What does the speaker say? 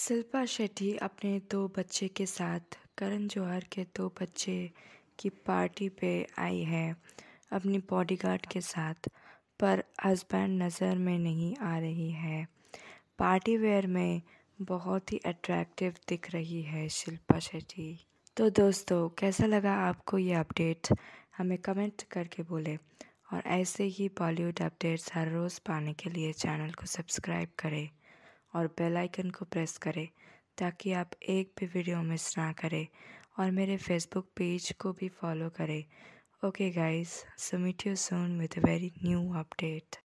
शिल्पा शेट्टी अपने दो बच्चे के साथ करण जौहर के दो बच्चे की पार्टी पे आई है अपनी बॉडीगार्ड के साथ पर हस्बैंड नज़र में नहीं आ रही है पार्टी वेयर में बहुत ही अट्रैक्टिव दिख रही है शिल्पा शेट्टी तो दोस्तों कैसा लगा आपको ये अपडेट हमें कमेंट करके बोले और ऐसे ही बॉलीवुड अपडेट्स हर रोज़ पाने के लिए चैनल को सब्सक्राइब करें और बेल आइकन को प्रेस करें ताकि आप एक भी वीडियो मिस ना करें और मेरे फेसबुक पेज को भी फॉलो करें okay guys so meet you soon with a very new update